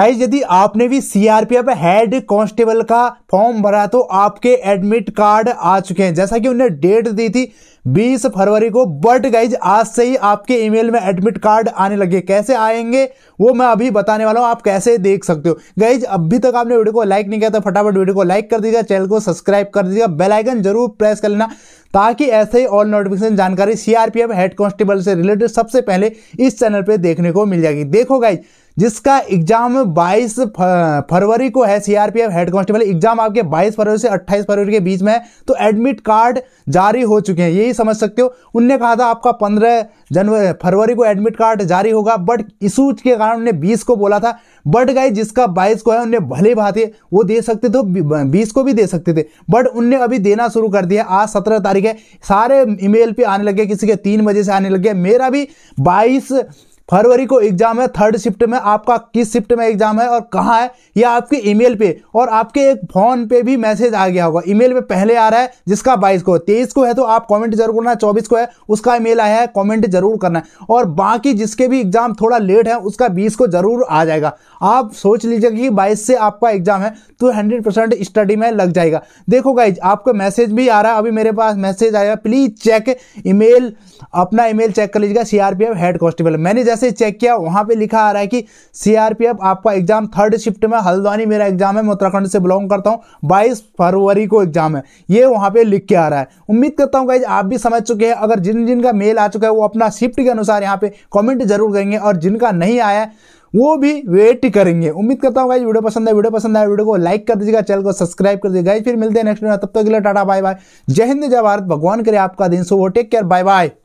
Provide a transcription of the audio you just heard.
guys यदि आपने भी सीआरपीएफ हेड कांस्टेबल का फॉर्म भरा तो आपके एडमिट कार्ड आ चुके हैं जैसा कि उन्हें डेट दी थी 20 फरवरी को बट गाइज आज से ही आपके ईमेल में एडमिट कार्ड आने लगे कैसे आएंगे वो मैं अभी बताने वाला हूँ आप कैसे देख सकते हो गाइज अभी तक आपने वीडियो को लाइक नहीं किया तो फटाफट वीडियो को लाइक कर दीजिएगा चैनल को सब्सक्राइब कर दीजिएगा बेलाइकन जरूर प्रेस कर लेना ताकि ऐसे ही ऑल नोटिफिकेशन जानकारी सीआरपीएफ हेड कांस्टेबल से रिलेटेड सबसे पहले इस चैनल पर देखने को मिल जाएगी देखो गाइज जिसका एग्जाम 22 फरवरी को है सीआरपीएफ हेड कांस्टेबल एग्जाम आपके 22 फरवरी से 28 फरवरी के बीच में है तो एडमिट कार्ड जारी हो चुके हैं यही समझ सकते हो उनने कहा था आपका 15 जनवरी फरवरी को एडमिट कार्ड जारी होगा बट इशूज के कारण उन्हें 20 को बोला था बट गए जिसका 22 को है उन्हें भले भाते वो दे सकते थे तो बीस को भी दे सकते थे बट उनने अभी देना शुरू कर दिया आज सत्रह तारीख है सारे ईमेल पे आने लगे किसी के तीन बजे से आने लगे मेरा भी बाईस फरवरी को एग्जाम है थर्ड शिफ्ट में आपका किस शिफ्ट में एग्जाम है और कहाँ है यह आपके ईमेल पे और आपके एक फोन पे भी मैसेज आ गया होगा ईमेल पे पहले आ रहा है जिसका बाईस को तेईस को है तो आप कमेंट जरूर करना चौबीस को है उसका ईमेल आया है कमेंट जरूर करना है और बाकी जिसके भी एग्जाम थोड़ा लेट है उसका बीस को जरूर आ जाएगा आप सोच लीजिए कि बाईस से आपका एग्जाम है तो हंड्रेड स्टडी में लग जाएगा देखो गाइज आपको मैसेज भी आ रहा है अभी मेरे पास मैसेज आया प्लीज चेक ईमेल अपना ईमेल चेक कर लीजिएगा सीआरपीएफ हेड कॉन्स्टेबल मैनेजर वजह से चेक किया वहाँ पे लिखा आ रहा है कि सीआरपीएफ आपका एग्जाम थर्ड शिफ्ट में हल्द्वानी मेरा एग्जाम है मैं उत्तराखंड से बिलोंग करता हूँ बाईस फरवरी को एग्जाम है ये वहाँ पे लिख के आ रहा है उम्मीद करता हूँ गाइज आप भी समझ चुके हैं अगर जिन जिनका मेल आ चुका है वो अपना शिफ्ट के अनुसार यहाँ पे कॉमेंट जरूर करेंगे और जिनका नहीं आया वो भी वेट करेंगे उम्मीद करता हूँ भाई वीडियो पसंद है वीडियो पसंद है वीडियो को लाइक कर दीजिएगा चैनल को सब्सक्राइब कर दीजिएगा गाइज फिर मिलते हैं नेक्स्ट वीडियो तब तक तो के लिए टाटा बाय बाय जय हिंद जय भारत भगवान करे आपका दिन सो वो टेक केयर बाय बाय